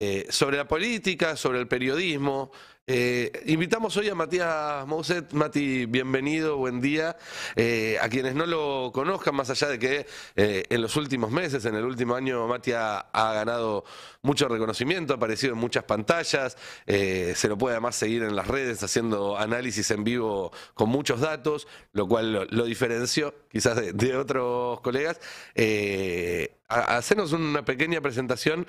Eh, sobre la política, sobre el periodismo, eh, invitamos hoy a Matías Mouset. Mati, bienvenido, buen día. Eh, a quienes no lo conozcan, más allá de que eh, en los últimos meses, en el último año, Mati ha, ganado mucho reconocimiento, ha aparecido en muchas pantallas, se lo puede además seguir en las redes haciendo análisis en vivo con muchos datos, lo cual lo, diferenció quizás de, otros colegas. Hacenos una pequeña presentación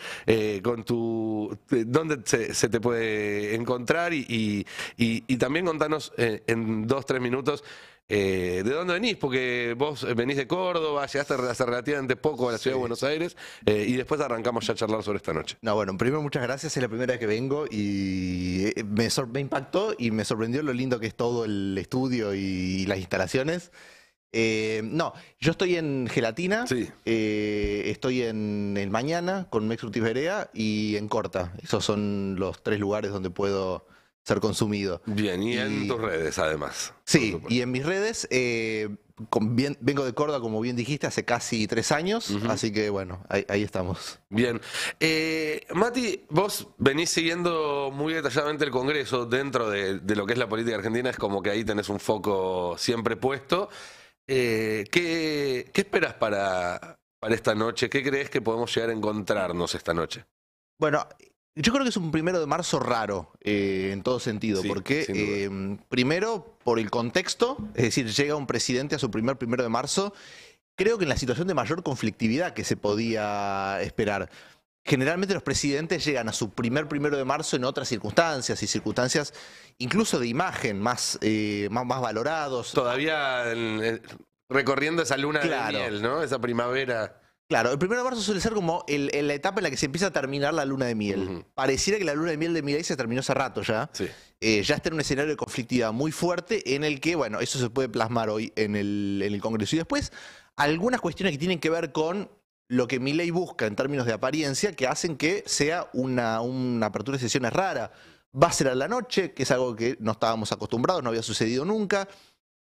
con tu, dónde se te puede encontrar y, también contanos eh, en, dos, tres minutos eh, ¿De dónde venís? Porque vos eh, venís de Córdoba, llegaste hace relativamente poco a la ciudad de Buenos Aires y después arrancamos ya a charlar sobre esta noche. No, bueno, primero muchas gracias, es la primera vez que vengo y me, me impactó y me sorprendió lo lindo que es todo el estudio y, las instalaciones. no, yo estoy en Gelatina, estoy en el Mañana con Verea y en Corta. Esos son los tres lugares donde puedo ser consumido. Bien, y, en tus redes además. Sí, y en mis redes, eh, vengo de Córdoba, como bien dijiste, hace casi tres años, así que bueno, ahí, estamos. Bien. Eh, Mati, vos venís siguiendo muy detalladamente el Congreso dentro de, lo que es la política argentina, es como que ahí tenés un foco siempre puesto. Eh, ¿qué, ¿qué, esperas para, para esta noche? ¿Qué crees que podemos llegar a encontrarnos esta noche? Bueno, yo creo que es un primero de marzo raro, eh, en todo sentido, porque em, primero, por el contexto, es decir, llega un presidente a su primer primero de marzo, creo que en la situación de mayor conflictividad que se podía esperar. Generalmente los presidentes llegan a su primer primero de marzo en otras circunstancias y circunstancias incluso de imagen más, eh, más, más, valorados. Todavía eh, recorriendo esa luna de miel, ¿no? Esa primavera. Claro, el 1 de marzo suele ser como la etapa en la que se empieza a terminar la luna de miel. Pareciera que la luna de miel de Miley se terminó hace rato ya. Eh, ya está en un escenario de conflictividad muy fuerte en el que, bueno, eso se puede plasmar hoy en el, Congreso. Y después, algunas cuestiones que tienen que ver con lo que Miley busca en términos de apariencia que hacen que sea una, una apertura de sesiones rara. Va a ser a la noche, que es algo que no estábamos acostumbrados, no había sucedido nunca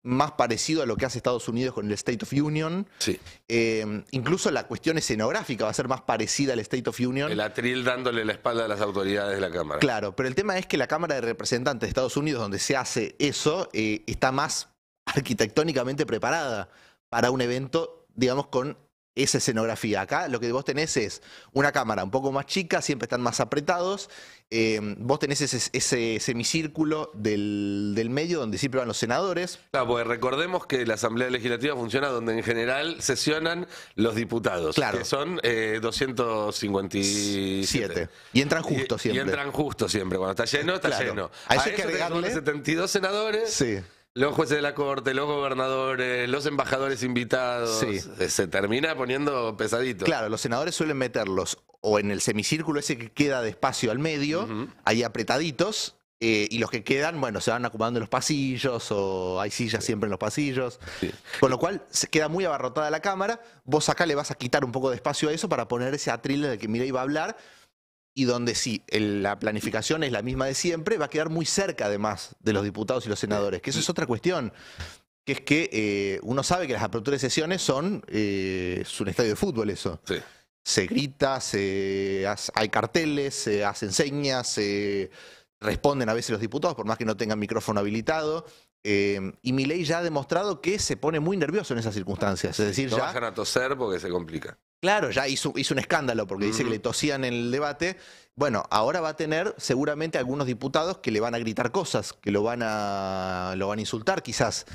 más parecido a lo que hace Estados Unidos con el State of Union. Sí. Eh, incluso la cuestión escenográfica va a ser más parecida al State of Union. El atril dándole la espalda a las autoridades de la Cámara. Claro, pero el tema es que la Cámara de Representantes de Estados Unidos, donde se hace eso, eh, está más arquitectónicamente preparada para un evento, digamos, con esa escenografía. Acá lo que vos tenés es una cámara un poco más chica, siempre están más apretados. Eh, vos tenés ese, semicírculo del, medio donde siempre van los senadores. Claro, ah, porque recordemos que la Asamblea Legislativa funciona donde en general sesionan los diputados, que son 257. Eh, y entran justo siempre. Y entran justo siempre. Cuando está lleno, está lleno. hay 72 senadores. Sí. Los jueces de la corte, los gobernadores, los embajadores invitados. Sí. Eh, se termina poniendo pesadito. Claro, los senadores suelen meterlos o en el semicírculo ese que queda de espacio al medio, ahí apretaditos, eh, y los que quedan, bueno, se van acumulando en los pasillos o hay sillas siempre en los pasillos. Con lo cual se queda muy abarrotada la cámara. Vos acá le vas a quitar un poco de espacio a eso para poner ese atril en el que mira va a hablar y donde sí, la planificación es la misma de siempre, va a quedar muy cerca además de los diputados y los senadores, que eso es otra cuestión, que es que eh, uno sabe que las aperturas de sesiones son, eh, es un estadio de fútbol eso. Se grita, hay carteles, se hacen señas, se responden a veces los diputados, por más que no tengan micrófono habilitado. Y eh, y Milei ya ha demostrado que se pone muy nervioso en esas circunstancias. Es decir, no bajan a toser porque se complica. Claro, ya hizo, hizo un escándalo porque dice que le tosían en el debate. Bueno, ahora va a tener seguramente algunos diputados que le van a gritar cosas, que lo van a, lo van a insultar quizás.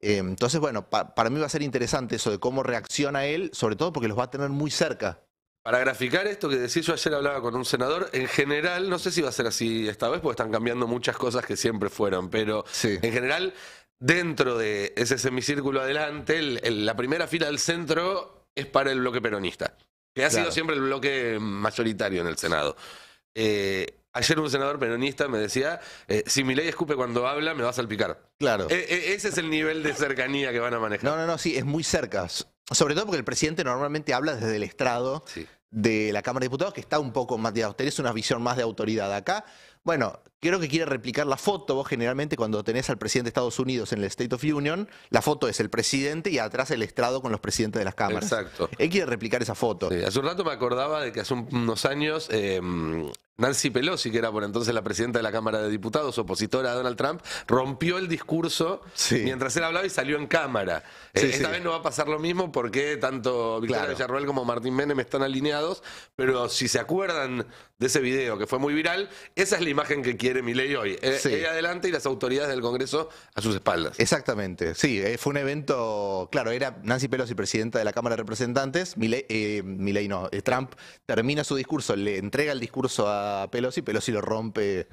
Eh, entonces, bueno, para mí va a ser interesante eso de cómo reacciona él, sobre todo porque los va a tener muy cerca para graficar esto que decís, yo ayer hablaba con un senador, en general, no sé si va a ser así esta vez, porque están cambiando muchas cosas que siempre fueron, pero en general, dentro de ese semicírculo adelante, la primera fila del centro es para el bloque peronista, que ha sido siempre el bloque mayoritario en el Senado. Eh, ayer un senador peronista me decía, eh, si mi ley escupe cuando habla, me va a salpicar. Claro. E, e, ese es el nivel de cercanía que van a manejar. No, no, no, sí, es muy cerca. Sobre todo porque el presidente normalmente habla desde el estrado de la Cámara de Diputados, que está un poco más, usted, es una visión más de autoridad. Acá, bueno, creo que quiere replicar la foto. Vos generalmente cuando tenés al presidente de Estados Unidos en el State of Union, la foto es el presidente y atrás el estrado con los presidentes de las cámaras. Exacto. Él quiere replicar esa foto. Hace un rato me acordaba de que hace unos años em, Nancy Pelosi, que era por entonces la presidenta de la Cámara de Diputados, opositora a Donald Trump, rompió el discurso mientras él hablaba y salió en cámara. Eh, esta vez no va a pasar lo mismo porque tanto Victoria claro. como Martín Menem están alineados, pero si se acuerdan de ese video que fue muy viral, esa es la imagen que quiere Milei hoy. Eh, eh adelante y las autoridades del Congreso a sus espaldas. Exactamente, sí, eh, fue un evento, claro, era Nancy Pelosi, presidenta de la Cámara de Representantes, Milei, no, Trump termina su discurso, le entrega el discurso a Pelosi, Pelosi lo rompe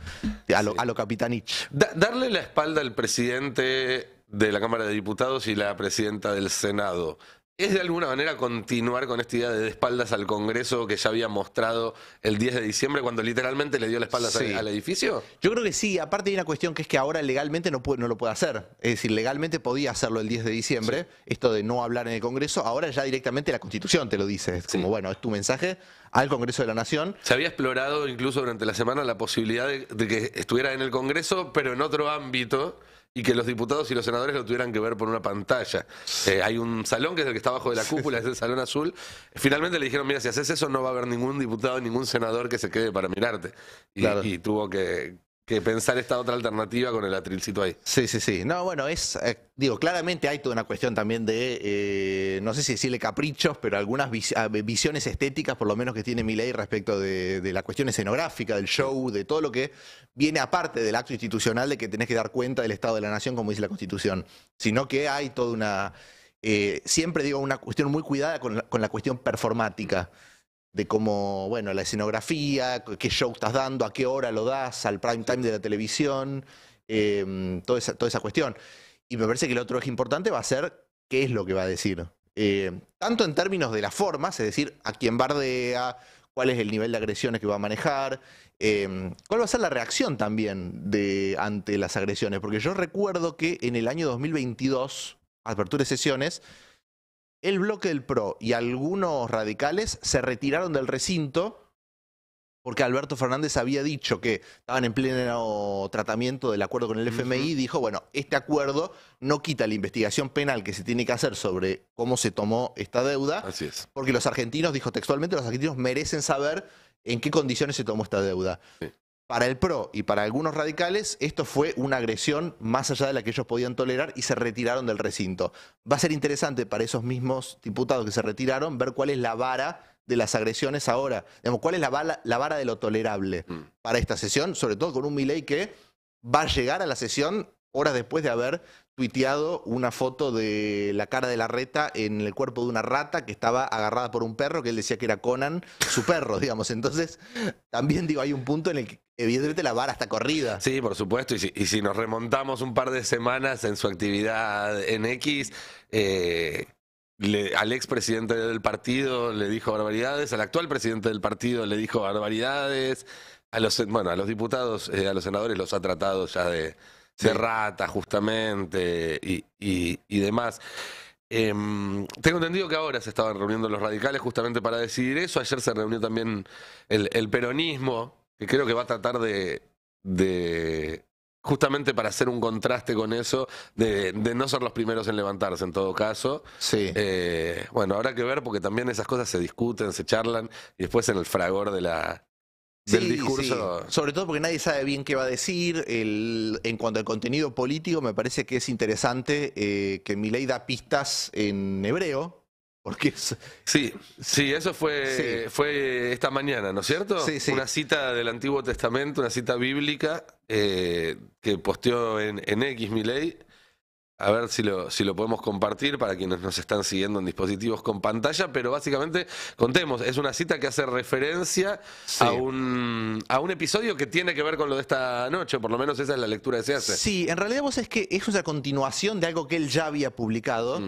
eh, a lo, a lo Capitanich. darle la espalda al presidente de la Cámara de Diputados y la presidenta del Senado es de alguna manera continuar con esta idea de, espaldas al Congreso que ya había mostrado el 10 de diciembre cuando literalmente le dio la espalda al, edificio? Yo creo que sí, aparte hay una cuestión que es que ahora legalmente no, no lo puede hacer. Es decir, legalmente podía hacerlo el 10 de diciembre, esto de no hablar en el Congreso, ahora ya directamente la Constitución te lo dice, es como bueno, es tu mensaje al Congreso de la Nación. Se había explorado incluso durante la semana la posibilidad de que estuviera en el Congreso, pero en otro ámbito y que los diputados y los senadores lo tuvieran que ver por una pantalla. Eh, hay un salón que es el que está abajo de la cúpula, es el Salón Azul. Finalmente le dijeron, mira, si haces eso no va a haber ningún diputado, ningún senador que se quede para mirarte. y tuvo que, que pensar esta otra alternativa con el atrilcito ahí. Sí, sí, sí. No, bueno, es, eh, digo, claramente hay toda una cuestión también de, eh, no sé si decirle caprichos, pero algunas ah, visiones estéticas, por lo menos que tiene mi ley, respecto de, la cuestión escenográfica, del show, de todo lo que viene aparte del acto institucional de que tenés que dar cuenta del Estado de la Nación, como dice la Constitución, sino que hay toda una, eh, siempre digo, una cuestión muy cuidada con la cuestión performática de cómo, bueno, la escenografía, qué show estás dando, a qué hora lo das, al prime time de la televisión, em, toda, esa, toda esa cuestión. Y me parece que lo otro es importante va a ser qué es lo que va a decir. Eh, tanto en términos de las formas, es decir, a quién bardea, cuál es el nivel de agresiones que va a manejar, em, cuál va a ser la reacción también de, ante las agresiones. Porque yo recuerdo que en el año 2022, Apertura de Sesiones, el bloque del PRO y algunos radicales se retiraron del recinto porque Alberto Fernández había dicho que estaban en pleno tratamiento del acuerdo con el FMI, y dijo, bueno, este acuerdo no quita la investigación penal que se tiene que hacer sobre cómo se tomó esta deuda, Así es. porque los argentinos, dijo textualmente, los argentinos merecen saber en qué condiciones se tomó esta deuda. Para el PRO y para algunos radicales, esto fue una agresión más allá de la que ellos podían tolerar y se retiraron del recinto. Va a ser interesante para esos mismos diputados que se retiraron ver cuál es la vara de las agresiones ahora. ¿Cuál es la, vara, de lo tolerable mm. para esta sesión? Sobre todo con un Milei que va a llegar a la sesión horas después de haber tuiteado una foto de la cara de la reta en el cuerpo de una rata que estaba agarrada por un perro que él decía que era Conan, su perro, digamos. Entonces, también digo, hay un punto en el que evidentemente la vara está corrida. Sí, por supuesto. Y si, y si nos remontamos un par de semanas en su actividad en X, eh, le, al expresidente del partido le dijo barbaridades, al actual presidente del partido le dijo barbaridades, a los, bueno, a los diputados, eh, a los senadores los ha tratado ya de cerrata justamente, y, demás. Em, tengo entendido que ahora se estaban reuniendo los radicales justamente para decidir eso. Ayer se reunió también el, peronismo, que creo que va a tratar de, de justamente para hacer un contraste con eso, de, no ser los primeros en levantarse en todo caso. Sí. Eh, bueno, habrá que ver porque también esas cosas se discuten, se charlan y después en el fragor de la, discurso. Sobre todo porque nadie sabe bien qué va a decir. en cuanto al contenido político, me parece que es interesante eh, que Milei da pistas en hebreo. Porque Sí, sí, eso fue, fue esta mañana, ¿no es cierto? Una cita del Antiguo Testamento, una cita bíblica eh, que posteó en, en X Milei a ver si lo, si lo podemos compartir para quienes nos están siguiendo en dispositivos con pantalla, pero básicamente contemos, es una cita que hace referencia a, un, a un episodio que tiene que ver con lo de esta noche, por lo menos esa es la lectura que se hace. Sí, en realidad vos es que es una continuación de algo que él ya había publicado.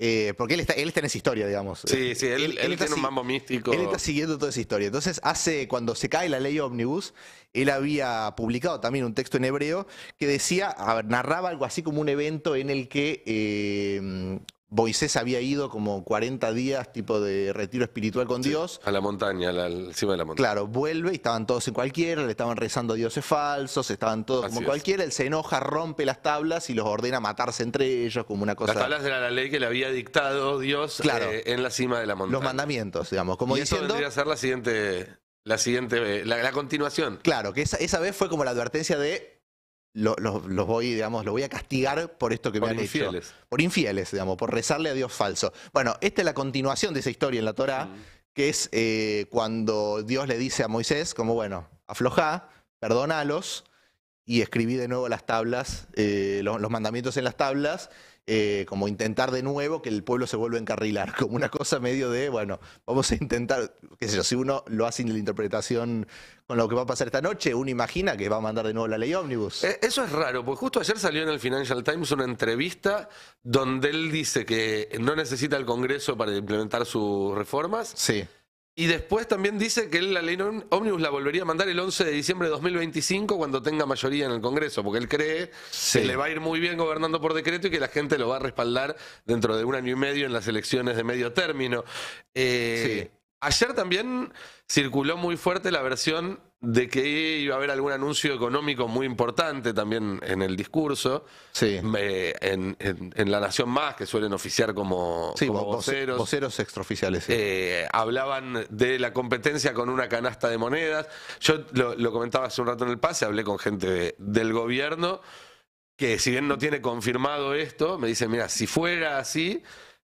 Eh, porque él está, él en esa historia, digamos. Sí, sí, él, está un mambo místico. Él está siguiendo toda esa historia. Entonces, hace, cuando se cae la ley ómnibus, él había publicado también un texto en hebreo que decía, narraba algo así como un evento en el que eh, Moisés había ido como 40 días tipo de retiro espiritual con Dios. A la montaña, la, cima de la montaña. Claro, vuelve y estaban todos en cualquiera, le estaban rezando dioses falsos, estaban todos como cualquiera, él se enoja, rompe las tablas y los ordena matarse entre ellos como una cosa. Las tablas era la ley que le había dictado Dios eh, en la cima de la montaña. Los mandamientos, digamos, como diciendo... Eso vendría a ser la siguiente, la siguiente, eh, la, la continuación. Claro, que esa vez fue como la advertencia de los voy, digamos, lo voy a castigar por esto que por me han infieles. Por infieles, digamos, por rezarle a Dios falso. Bueno, esta es la continuación de esa historia en la Torá, mm. que es eh, cuando Dios le dice a Moisés, como bueno, aflojá, perdónalos, y escribí de nuevo las tablas, eh, los mandamientos en las tablas eh, como intentar de nuevo que el pueblo se vuelva a encarrilar, como una cosa medio de, bueno, vamos a intentar, qué sé yo, si uno lo hace en la interpretación con lo que va a pasar esta noche, uno imagina que va a mandar de nuevo la ley ómnibus. Eh, eso es raro, porque justo ayer salió en el Financial Times una entrevista donde él dice que no necesita el Congreso para implementar sus reformas. Sí y después también dice que él la ley Omnibus la volvería a mandar el 11 de diciembre de 2025 cuando tenga mayoría en el Congreso, porque él cree que le va a ir muy bien gobernando por decreto y que la gente lo va a respaldar dentro de un año y medio en las elecciones de medio término. Eh, ayer también circuló muy fuerte la versión de que iba a haber algún anuncio económico muy importante también en el discurso. Sí. en, La Nación Más, que suelen oficiar como, voceros. extraoficiales. Eh, hablaban de la competencia con una canasta de monedas. Yo lo, comentaba hace un rato en el pase, hablé con gente del gobierno que si bien no tiene confirmado esto, me dice, mira, si fuera así,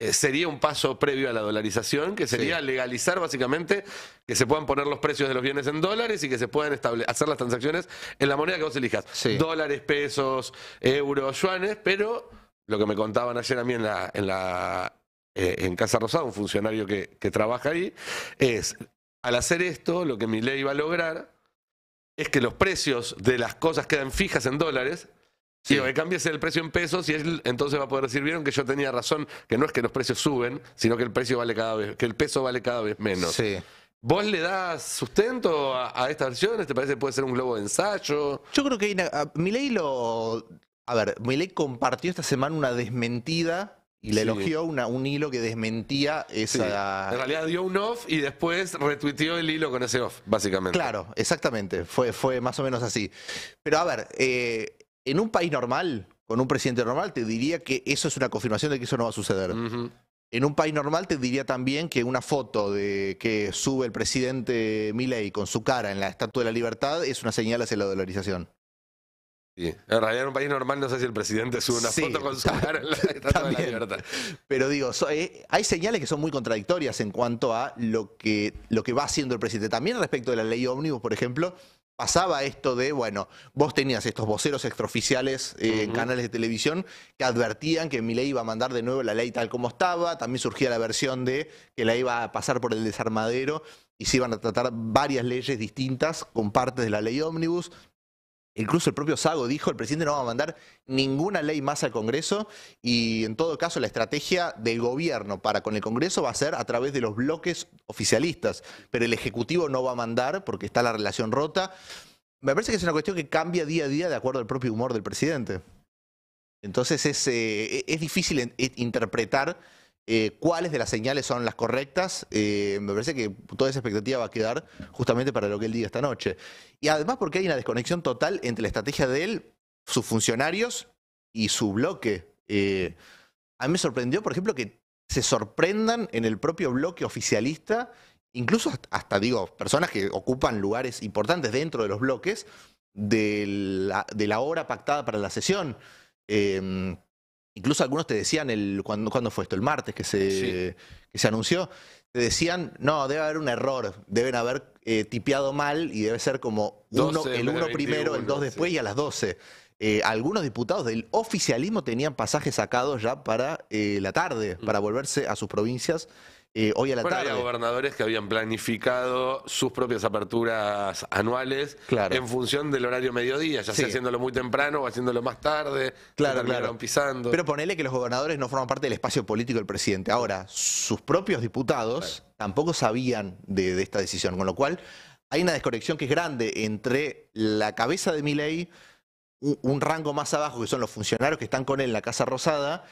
eh, sería un paso previo a la dolarización, que sería legalizar básicamente que se puedan poner los precios de los bienes en dólares y que se puedan hacer las transacciones en la moneda que vos elijas. Dólares, pesos, euros, yuanes, pero lo que me contaban ayer a mí en la, en la eh, en Casa Rosada, un funcionario que, que trabaja ahí, es al hacer esto, lo que mi ley va a lograr es que los precios de las cosas quedan fijas en dólares Sí. Digo, que el precio en pesos y él entonces va a poder decir, vieron que yo tenía razón, que no es que los precios suben, sino que el precio vale cada vez, que el peso vale cada vez menos. Sí. ¿Vos le das sustento a, esta versión? ¿Te parece que puede ser un globo de ensayo? Yo creo que hay una, ah, Milei lo. A ver, Milei compartió esta semana una desmentida y le elogió un hilo que desmentía esa. En realidad dio un off y después retuiteó el hilo con ese off, básicamente. Claro, exactamente. Fue, fue más o menos así. Pero a ver, eh, en un país normal, con un presidente normal, te diría que eso es una confirmación de que eso no va a suceder. En un país normal te diría también que una foto de que sube el presidente Milei con su cara en la Estatua de la Libertad es una señal hacia la dolarización. En realidad en un país normal no sé si el presidente sube una foto con su cara en la Estatua de la Libertad. Pero digo, eh, hay señales que son muy contradictorias en cuanto a lo que, lo que va haciendo el presidente. También respecto de la ley ómnibus, por ejemplo, pasaba esto de, bueno, vos tenías estos voceros extraoficiales eh, en canales de televisión que advertían que mi ley iba a mandar de nuevo la ley tal como estaba, también surgía la versión de que la iba a pasar por el desarmadero y se iban a tratar varias leyes distintas con partes de la ley ómnibus. Incluso el propio Sago dijo, el presidente no va a mandar ninguna ley más al Congreso y en todo caso la estrategia del gobierno para con el Congreso va a ser a través de los bloques oficialistas, pero el Ejecutivo no va a mandar porque está la relación rota. Me parece que es una cuestión que cambia día a día de acuerdo al propio humor del presidente. Entonces es, eh, e-, es difícil e-, interpretar eh, cuáles de las señales son las correctas, eh, me parece que toda esa expectativa va a quedar justamente para lo que él diga esta noche. Y además porque hay una desconexión total entre la estrategia de él, sus funcionarios y su bloque. Eh, a mí me sorprendió, por ejemplo, que se sorprendan en el propio bloque oficialista, incluso hasta, digo, personas que ocupan lugares importantes dentro de los bloques, de la, hora pactada para la sesión. Eh, incluso algunos te decían, el, cuando, ¿cuándo fue esto? El martes que se, que se anunció, te decían, no, debe haber un error, deben haber eh, tipeado mal y debe ser como uno, el 1 eh, primero, el dos después y a las 12. Eh, algunos diputados del oficialismo tenían pasajes sacados ya para la tarde, mm. para volverse a sus provincias eh, hoy a la tarde. Había gobernadores que habían planificado sus propias aperturas anuales en función del horario mediodía, ya sea haciéndolo muy temprano o haciéndolo más tarde. Claro, claro. Pisando. Pero ponele que los gobernadores no forman parte del espacio político del presidente. Ahora, sus propios diputados tampoco sabían de, esta decisión, con lo cual hay una desconexión que es grande entre la cabeza de mi un rango más abajo, que son los funcionarios que están con él en la Casa Rosada,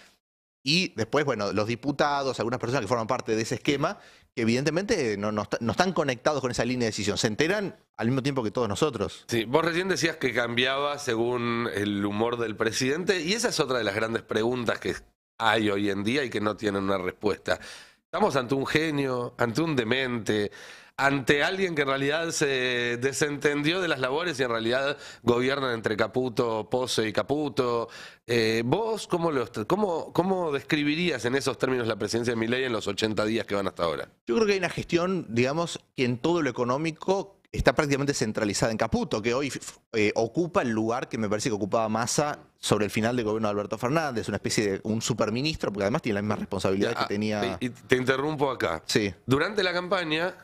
y después, bueno, los diputados, algunas personas que forman parte de ese esquema, que evidentemente no, no, no, están conectados con esa línea de decisión, se enteran al mismo tiempo que todos nosotros. Sí, vos recién decías que cambiaba según el humor del presidente, y esa es otra de las grandes preguntas que hay hoy en día y que no tienen una respuesta. Estamos ante un genio, ante un demente, ante alguien que en realidad se desentendió de las labores y en realidad gobiernan entre Caputo, Pose y Caputo. Eh, ¿Vos cómo, cómo, cómo describirías en esos términos la presidencia de Milei en los 80 días que van hasta ahora? Yo creo que hay una gestión, digamos, que en todo lo económico está prácticamente centralizada en Caputo, que hoy eh, ocupa el lugar que me parece que ocupaba Massa sobre el final del gobierno de Alberto Fernández, una especie de un superministro, porque además tiene la misma responsabilidad que tenía... Te, te interrumpo acá. Sí. Durante la campaña,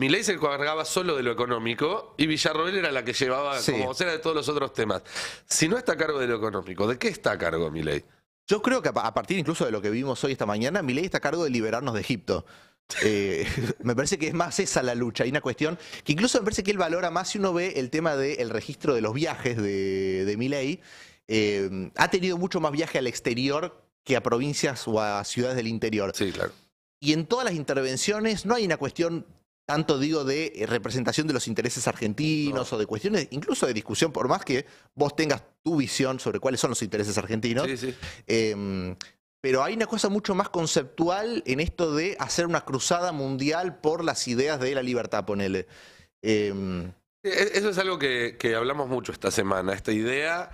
Milei se encargaba solo de lo económico y Villarroel era la que llevaba como vocera de todos los otros temas. Si no está a cargo de lo económico, ¿de qué está a cargo Milei? Yo creo que a partir incluso de lo que vimos hoy esta mañana, Milei está a cargo de liberarnos de Egipto. Eh, me parece que es más esa la lucha. Hay una cuestión que incluso me parece que él valora más si uno ve el tema del registro de los viajes de, de Milei. Eh, ha tenido mucho más viaje al exterior que a provincias o a ciudades del interior. Sí, claro. Y en todas las intervenciones no hay una cuestión tanto digo de eh, representación de los intereses argentinos o de cuestiones, incluso de discusión, por más que vos tengas tu visión sobre cuáles son los intereses argentinos. Em, pero hay una cosa mucho más conceptual en esto de hacer una cruzada mundial por las ideas de la libertad, ponele. Em, e, eso es algo que, hablamos mucho esta semana, esta idea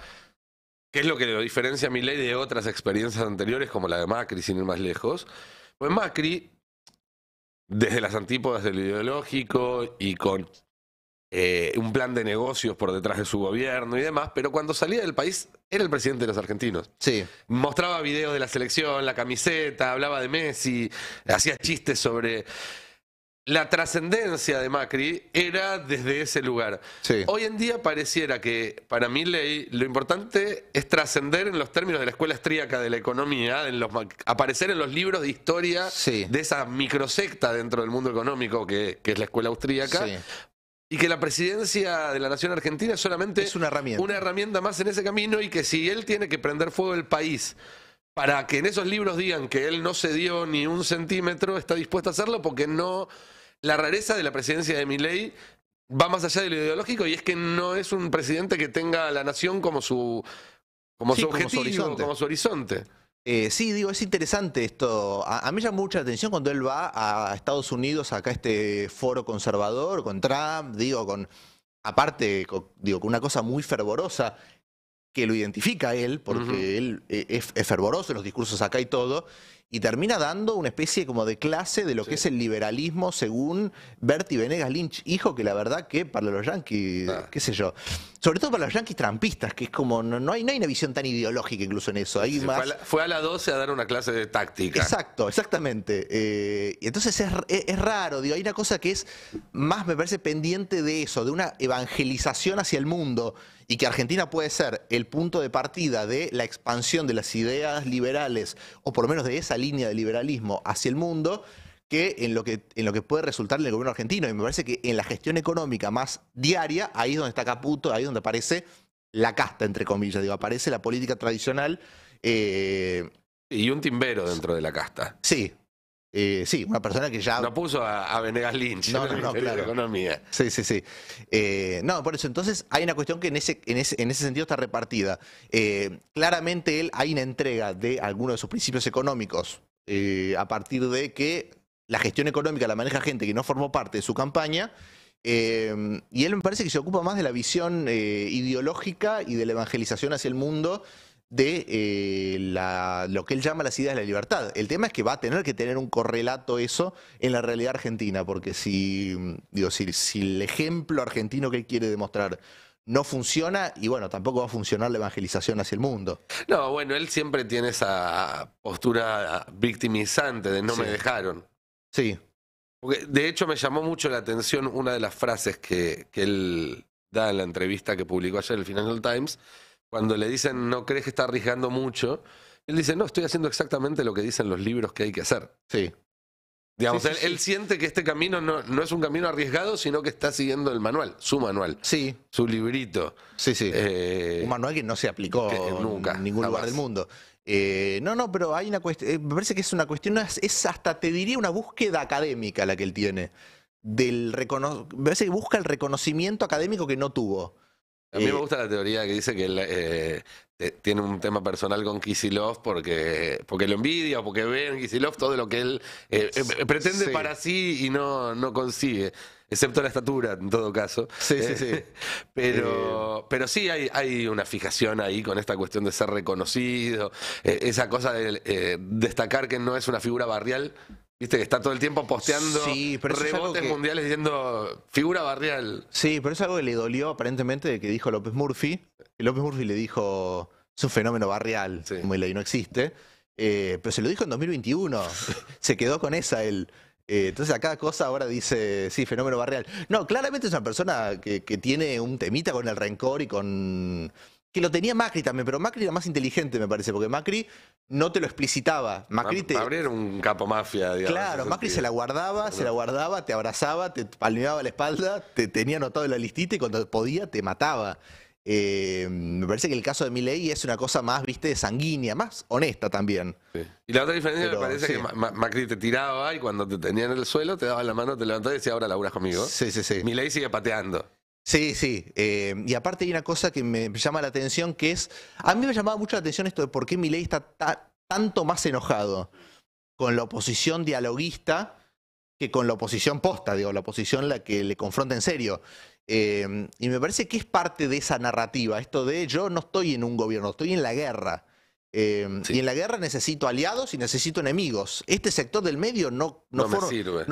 que es lo que diferencia a mi ley de otras experiencias anteriores como la de Macri, sin ir más lejos. Pues Macri desde las antípodas del ideológico y con eh, un plan de negocios por detrás de su gobierno y demás, pero cuando salía del país era el presidente de los argentinos. Sí. Mostraba videos de la selección, la camiseta, hablaba de Messi, hacía chistes sobre la trascendencia de Macri era desde ese lugar. Hoy en día pareciera que para mí lo importante es trascender en los términos de la escuela austríaca de la economía, en aparecer en los libros de historia de esa microsecta dentro del mundo económico que, es la escuela austríaca. Y que la presidencia de la Nación Argentina es solamente es una, herramienta. una herramienta más en ese camino y que si él tiene que prender fuego el país para que en esos libros digan que él no se dio ni un centímetro, está dispuesto a hacerlo porque no la rareza de la presidencia de Milei va más allá de lo ideológico y es que no es un presidente que tenga a la nación como su, como su objetivo, como su horizonte. Eh, sí, digo, es interesante esto. A, mí mí llama mucha atención cuando él va a Estados Unidos, acá este foro conservador con Trump, digo, con aparte, digo, con una cosa muy fervorosa que lo identifica a él, porque él eh, es fervoroso en los discursos acá y todo, y termina dando una especie como de clase de lo que es el liberalismo según Bertie Venegas Lynch, hijo que la verdad que para los yanquis, ah. qué sé yo, sobre todo para los yanquis trampistas, que es como, no, hay, no hay una visión tan ideológica incluso en eso. fue, a la, a 12 a dar una clase de táctica. Exacto, exactamente. Eh, y entonces es, es, raro, digo, hay una cosa que es más, me parece, pendiente de eso, de una evangelización hacia el mundo y que Argentina puede ser el punto de partida de la expansión de las ideas liberales, o por lo menos de esa línea de liberalismo hacia el mundo, que en lo que, en lo que puede resultar en el gobierno argentino. Y me parece que en la gestión económica más diaria, ahí es donde está Caputo, ahí es donde aparece la casta, entre comillas, digo, aparece la política tradicional. Eh, y un timbero dentro de la casta. Sí, eh, sí, una persona que ya. No puso a, Venegas Lynch no, no, no, claro. economía. Sí, sí, sí. Eh, no, por eso, entonces hay una cuestión que en ese, en ese, en ese sentido está repartida. Eh, claramente él hay una entrega de algunos de sus principios económicos eh, a partir de que la gestión económica la maneja gente que no formó parte de su campaña. y él me parece que se ocupa más de la visión ideológica y de la evangelización hacia el mundo de eh, lo que él llama las ideas de la libertad. El tema es que va a tener que tener un correlato eso en la realidad argentina, porque si, digo, si, el ejemplo argentino que él quiere demostrar no funciona y bueno, tampoco va a funcionar la evangelización hacia el mundo. No, bueno, él siempre tiene esa postura victimizante de no me dejaron. Sí. Porque de hecho me llamó mucho la atención una de las frases que, que él da en la entrevista que publicó ayer el Financial Times, cuando le dicen no crees que está arriesgando mucho, él dice, no, estoy haciendo exactamente lo que dicen los libros que hay que hacer. Sí. Digamos, él, siente que este camino no, es un camino arriesgado, sino que está siguiendo el manual, su manual. Sí. Su librito. Sí, sí. Eh, un manual que no se aplicó nunca, en ningún lugar del mundo. Eh, no, no, pero hay una cuestión, eh, me parece que es una cuestión, es, hasta, te diría, una búsqueda académica la que él tiene. Del me parece que busca el reconocimiento académico que no tuvo. A mí me gusta la teoría que dice que él eh, tiene un tema personal con Kisilov porque, porque lo envidia o porque ve en Kisilov todo lo que él eh, eh, pretende para sí y no, no consigue, excepto la estatura en todo caso. Sí, sí, sí. pero, pero sí hay, hay una fijación ahí con esta cuestión de ser reconocido, esa cosa de destacar que no es una figura barrial, Viste que está todo el tiempo posteando rebotes mundiales diciendo figura barrial. Sí, pero es algo que le dolió aparentemente de que dijo López Murphy. López Murphy le dijo, es un fenómeno barrial, como como ley no existe. Eh, pero se lo dijo en 2021. se quedó con esa él. Eh, entonces a cada cosa ahora dice, sí, fenómeno barrial. No, claramente es una persona que, que tiene un temita con el rencor y con que lo tenía Macri también, pero Macri era más inteligente, me parece, porque Macri no te lo explicitaba. Macri te. era un capo mafia, digamos. Claro, Macri se la guardaba, se la guardaba, te abrazaba, te palmeaba la espalda, te tenía anotado en la listita y cuando podía te mataba. Eh, me parece que el caso de Milei es una cosa más, viste, sanguínea, más honesta también. Y la otra diferencia me parece que Macri te tiraba y cuando te tenía en el suelo te daba la mano, te levantaba y decía, ahora laburas conmigo. Sí, sí, sí. Milei sigue pateando. Sí, sí. Eh, y aparte hay una cosa que me llama la atención, que es, a mí me llamaba mucho la atención esto de por qué Milei está tanto más enojado con la oposición dialoguista que con la oposición posta, digo, la oposición la que le confronta en serio. Eh, y me parece que es parte de esa narrativa, esto de yo no estoy en un gobierno, estoy en la guerra. Em, y en la guerra necesito aliados y necesito enemigos. Este sector del medio no, no,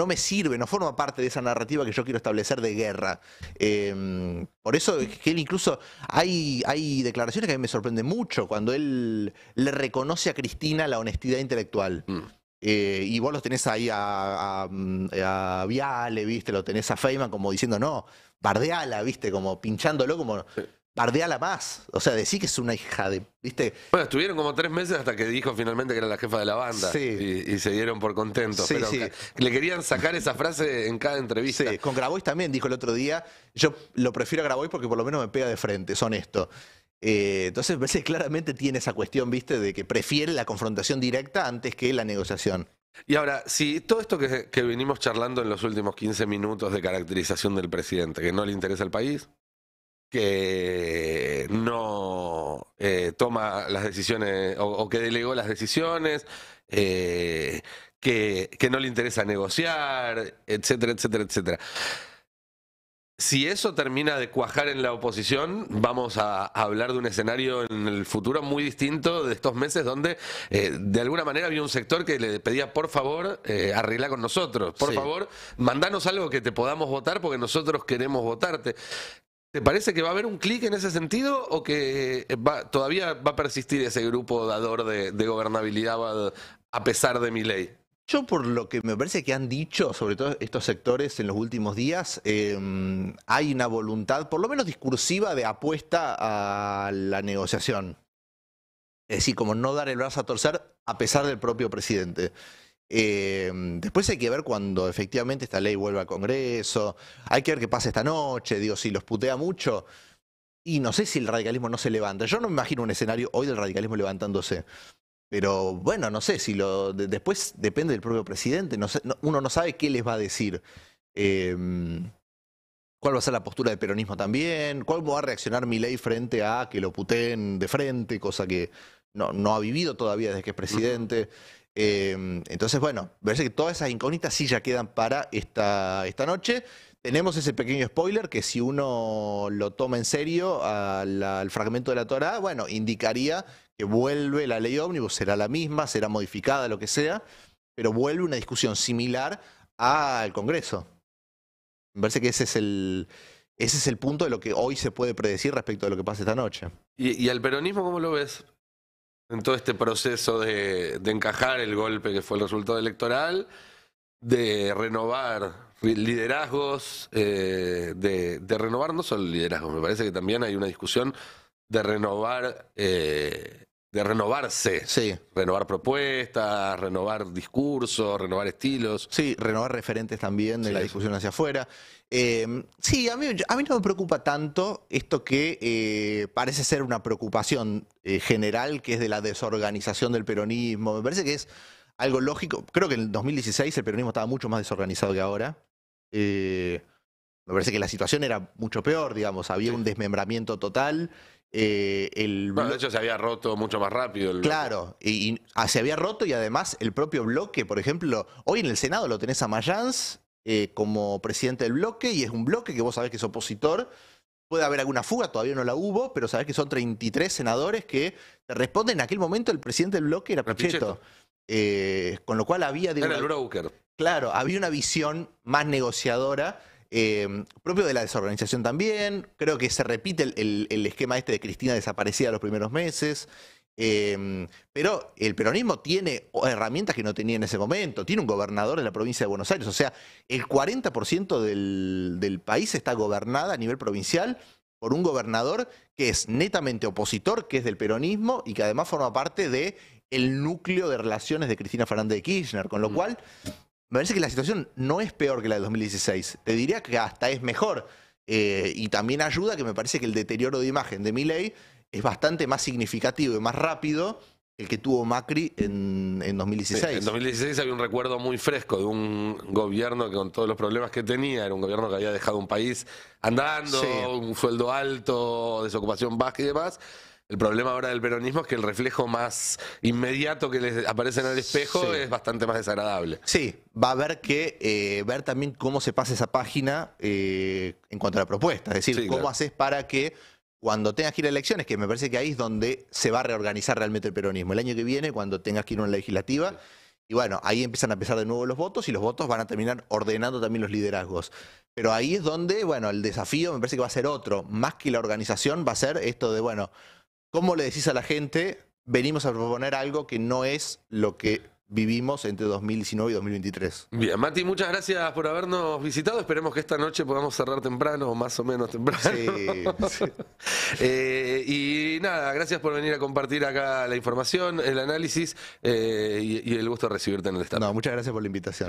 me sirve. no forma parte de esa narrativa que yo quiero establecer de guerra. Em, por eso que él incluso hay, hay declaraciones que a mí me sorprenden mucho cuando él le reconoce a Cristina la honestidad intelectual. Mm. Eh, y vos los tenés ahí a, a, Viale, ¿viste? Lo tenés a Feynman como diciendo, no, bardeala, ¿viste? Como pinchándolo, como la más. O sea, decir que es una hija de. ¿Viste? Bueno, estuvieron como tres meses hasta que dijo finalmente que era la jefa de la banda. Y, se dieron por contentos. sí. Le querían sacar esa frase en cada entrevista. Sí, con Grabois también dijo el otro día. Yo lo prefiero a Grabois porque por lo menos me pega de frente, es honesto. Eh, entonces, veces claramente tiene esa cuestión, ¿viste? De que prefiere la confrontación directa antes que la negociación. Y ahora, si todo esto que, que charlando en los últimos 15 minutos de caracterización del presidente, que no le interesa al país, que no eh, toma las decisiones o, que delegó las decisiones, eh, que, no le interesa negociar, etcétera, etcétera, etcétera. Si eso termina de cuajar en la oposición, vamos a, hablar de un escenario en el futuro muy distinto de estos meses donde eh, de alguna manera había un sector que le pedía, por favor, arregla con nosotros, por favor, mandanos algo que te podamos votar porque nosotros queremos votarte. ¿Te parece que va a haber un clic en ese sentido o que eh, todavía va a persistir ese grupo dador de, de gobernabilidad a pesar de mi ley? Yo por lo que me parece que han dicho, sobre todo estos sectores en los últimos días, em, hay una voluntad, por lo menos discursiva, de apuesta a la negociación. Es decir, como no dar el brazo a torcer a pesar del propio presidente. Em, después hay que ver cuando efectivamente esta ley vuelva al Congreso, hay que ver qué pasa esta noche, digo, si los putea mucho. Y no sé si el radicalismo no se levanta. Yo no me imagino un escenario hoy del radicalismo levantándose. Pero bueno, no sé si después depende del propio presidente. uno no sabe qué les va a decir. Eh, ¿Cuál va a ser la postura del peronismo también? ¿Cuál va a reaccionar mi ley frente a que lo puteen de frente, cosa que no, ha vivido todavía desde que es presidente? Eh, entonces, bueno, parece que todas esas incógnitas sí ya quedan para esta, esta noche. Tenemos ese pequeño spoiler que si uno lo toma en serio al, al fragmento de la Torah, bueno, indicaría que vuelve la ley ómnibus, será la misma, será modificada, lo que sea, pero vuelve una discusión similar al Congreso. Me parece que ese es el, ese es el punto de lo que hoy se puede predecir respecto a lo que pasa esta noche. ¿Y, al peronismo cómo lo ves? En todo este proceso de, encajar el golpe que fue el resultado electoral, de renovar liderazgos, eh, de, renovar no solo liderazgos, me parece que también hay una discusión de renovar eh, de renovarse. Sí. Renovar propuestas, renovar discursos, renovar estilos. Sí, renovar referentes también de la discusión hacia afuera. Em, sí, a mí, no me preocupa tanto esto que eh, parece ser una preocupación eh, general, que es de la desorganización del peronismo. Me parece que es algo lógico. Creo que en el 2016 el peronismo estaba mucho más desorganizado que ahora. Eh, me parece que la situación era mucho peor, digamos. Había un desmembramiento total. Eh, el bueno, de hecho se había roto mucho más rápido. claro, y, ah, se había roto y además el propio bloque, por ejemplo, hoy en el Senado lo tenés a Mayans eh, como presidente del bloque y es un bloque que vos sabés que es opositor. Puede haber alguna fuga, todavía no la hubo, pero sabés que son 33 senadores que te responden. En aquel momento el presidente del bloque era Pichetto. Eh, con lo cual había... Digo, era broker. Claro, había una visión más negociadora eh, propio de la desorganización también. Creo que se repite el, esquema este de Cristina desaparecida los primeros meses. Eh, pero el peronismo tiene herramientas que no tenía en ese momento. Tiene un gobernador en la provincia de Buenos Aires. O sea, el 40% del, país está gobernada a nivel provincial por un gobernador que es netamente opositor, que es del peronismo y que además forma parte de núcleo de relaciones de Cristina Fernández de Kirchner, con lo mm. cual me parece que la situación no es peor que la de 2016. Te diría que hasta es mejor. Eh, y también ayuda que me parece que el deterioro de imagen de Milley es bastante más significativo y más rápido el que tuvo Macri en, 2016. en 2016 había un recuerdo muy fresco de un gobierno que con todos los problemas que tenía, era un gobierno que había dejado un país andando, un sueldo alto, desocupación baja y demás. El problema ahora del peronismo es que el reflejo más inmediato que les aparece en el espejo es bastante más desagradable. Sí, va a haber que eh, ver también cómo se pasa esa página eh, en cuanto a la propuesta. Es decir, cómo haces para que cuando tengas que ir a elecciones, que me parece que ahí es donde se va a reorganizar realmente el peronismo. El año que viene, cuando tengas que ir a una legislativa. Y bueno, ahí empiezan a empezar de nuevo los votos y los votos van a terminar ordenando también los liderazgos. Pero ahí es donde, bueno, el desafío me parece que va a ser otro. Más que la organización, va a ser esto de, bueno, ¿Cómo le decís a la gente, venimos a proponer algo que no es lo que vivimos entre 2019 y 2023. Bien, Mati, muchas gracias por habernos visitado. Esperemos que esta noche podamos cerrar temprano, o más o menos temprano. Sí, eh, y nada, gracias por venir a compartir acá la información, el análisis eh, y, y, el gusto de recibirte en el estado. No, muchas gracias por la invitación.